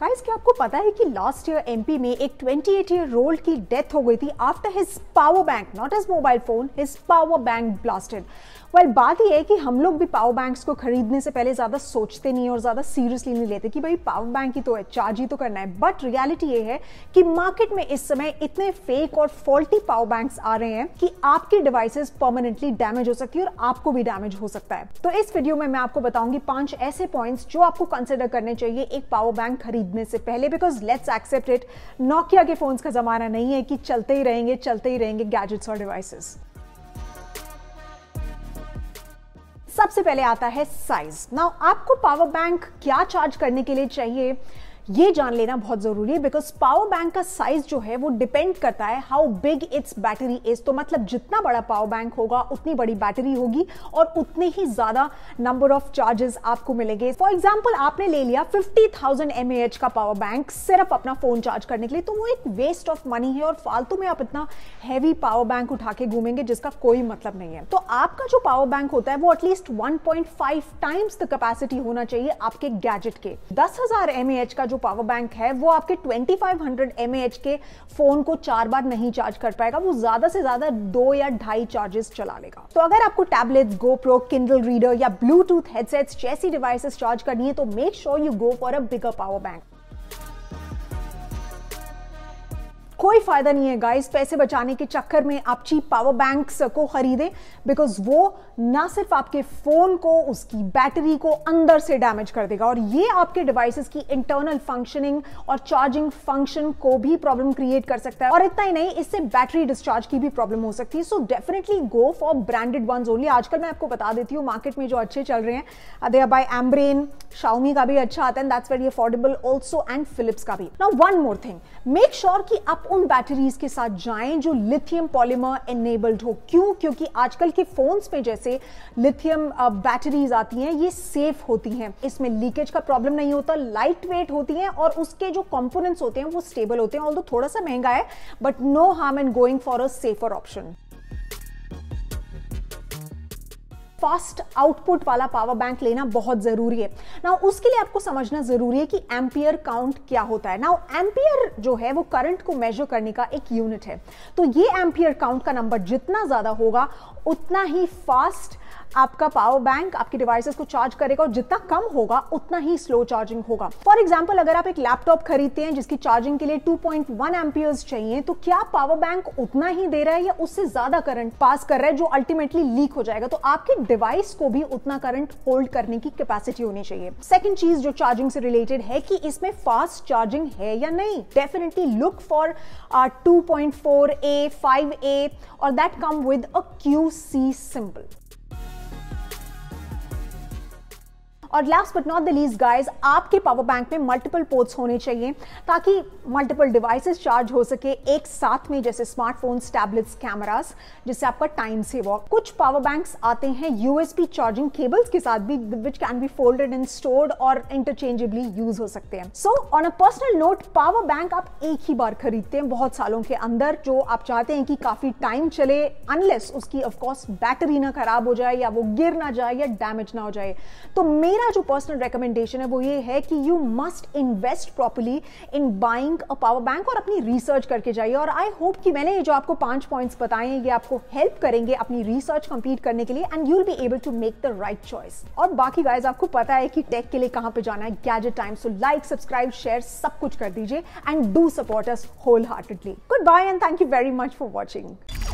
guys क्या आपको पता है कि लास्ट ईयर एमपी में एक 28 ईयर रोल्ड की डेथ हो गई थी after his power bank not his mobile phone his power bank blasted well बात यह है कि हम लोग भी पावर बैंक्स को खरीदने से पहले ज़्यादा सोचते नहीं और ज़्यादा सीरियसली नहीं लेते कि भाई पावर बैंक ही तो है चार्ज ही तो करना है बट रियलिटी ये है कि मार्केट में इस समय इतने फेक और फॉल्टी पावर बैंक आ रहे हैं कि आपकी डिवाइसेस परमानेंटली डैमेज हो सकती है और आपको भी डैमेज हो सकता है तो इस वीडियो में मैं आपको बताऊंगी पांच ऐसे पॉइंट्स जो आपको कंसिडर करने चाहिए एक पावर बैंक खरीद खरीदने से पहले because let's accept it Nokia के फ़ोन्स का ज़माना नहीं है कि चलते ही रहेंगे चलते ही रहेंगे गैजेट्स और डिवाइसेस सबसे पहले आता है साइज नाउ आपको पावर बैंक क्या चार्ज करने के लिए चाहिए ये जान लेना बहुत ज़रूरी है बिकॉज पावर बैंक का साइज जो है वो डिपेंड करता है how big its battery is तो मतलब जितना बड़ा पावर बैंक होगा उतनी बड़ी बैटरी होगी और उतने ही ज़्यादा नंबर ऑफ चार्जेस आपको मिलेंगे फॉर एग्जाम्पल आपने ले लिया फिफ्टी थाउजेंड एम का पावर बैंक सिर्फ अपना फ़ोन चार्ज करने के लिए तो वो एक वेस्ट ऑफ मनी है और फालतू में आप इतना हैवी पावर बैंक उठा के घूमेंगे जिसका कोई मतलब नहीं है तो आपका जो पावर बैंक होता है वो at least five times the capacity होना चाहिए आपके गैजेट के हजार mAh का जो जो पावर बैंक है वो आपके 2500 फाइव के फ़ोन को चार बार नहीं चार्ज कर पाएगा वो ज़्यादा से ज़्यादा दो या ढाई चार्जेस चला लेगा तो अगर आपको गो गोप्रो किंडल रीडर या ब्लूटूथ हेडसेट्स जैसी डिवाइसेस चार्ज करनी है तो make sure you go for a bigger power bank कोई फ़ायदा नहीं है गाइस पैसे तो बचाने के चक्कर में आप चीप पावर बैंक्स को ख़रीदें बिकॉज वो ना सिर्फ आपके फ़ोन को उसकी बैटरी को अंदर से डैमेज कर देगा और ये आपके डिवाइसेस की इंटरनल फंक्शनिंग और चार्जिंग फंक्शन को भी प्रॉब्लम क्रिएट कर सकता है और इतना ही नहीं इससे बैटरी डिस्चार्ज की भी प्रॉब्लम हो सकती है so definitely go for branded ones only आजकल मैं आपको बता देती हूँ मार्केट में जो अच्छे चल रहे हैं अदे बाय एम्ब्रेन शाउमी का भी अच्छा आता है that's very affordable also and Philips का भी now one more thing make sure कि आप उन बैटरीज के साथ जाएं जो लिथियम पॉलीमर एनेबल्ड हो क्यों क्योंकि आजकल के फोन्स में जैसे लिथियम बैटरीज uh, आती हैं ये सेफ होती हैं इसमें लीकेज का प्रॉब्लम नहीं होता लाइट वेट होती हैं और उसके जो कंपोनेंट्स होते हैं वो स्टेबल होते हैं ऑल थोड़ा सा महंगा है but no harm and going for a safer option fast output वाला पावर बैंक लेना बहुत ज़रूरी है ना उसके लिए आपको समझना ज़रूरी है कि एम्पियर काउंट क्या होता है ना एम्पियर जो है वो करंट को मेजर करने का एक यूनिट है तो ये एम्पियर काउंट का नंबर जितना ज़्यादा होगा उतना ही फास्ट आपका पावर बैंक आपकी डिवाइसेस को चार्ज करेगा और जितना कम होगा उतना ही स्लो चार्जिंग होगा फॉर एग्जाम्पल अगर आप एक लैपटॉप खरीदते हैं जिसकी चार्जिंग के लिए 2.1 पॉइंट चाहिए तो क्या पावर बैंक उतना ही दे रहा है या उससे ज्यादा करंट पास कर रहा है जो अल्टीमेटली लीक हो जाएगा तो आपके डिवाइस को भी उतना करंट होल्ड करने की कैपेसिटी होनी चाहिए सेकेंड चीज जो चार्जिंग से रिलेटेड है कि इसमें फास्ट चार्जिंग है या नहीं definitely look for two point four A five A और that come with a Q C simple और last but not the least guys आपके पावर बैंक में मल्टीपल पोर्ट्स होने चाहिए ताकि मल्टीपल डिवाइसेस चार्ज हो सके एक साथ में जैसे स्मार्टफोन्स टैबलेट्स कैमरास जिससे आपका टाइम सेव हो कुछ पावर बैंक्स आते हैं यूएसबी चार्जिंग केबल्स के साथ भी which can be folded and stored और इंटरचेंजेबली यूज हो सकते हैं so on a personal note power bank आप एक ही बार खरीदते हैं बहुत सालों के अंदर जो आप चाहते हैं कि काफी टाइम चले अनलेस उसकी ऑफकोर्स बैटरी ना खराब हो जाए या वो गिर ना जाए या डैमेज ना हो जाए तो मेन मेरा जो पर्सनल रिकमेंडेशन है वो ये है कि you must invest properly in buying a power bank और अपनी रिसर्च करके जाइए और आई होप कि मैंने जो आपको पांच पॉइंट्स बताए ये आपको हेल्प करेंगे अपनी रिसर्च कंप्लीट करने के लिए and you will be able to make the right choice और बाकी गाइज आपको पता है कि टेक के लिए कहाँ पर जाना है gadget time so like subscribe share सब कुछ कर दीजिए and do support us wholeheartedly goodbye and thank you very much for watching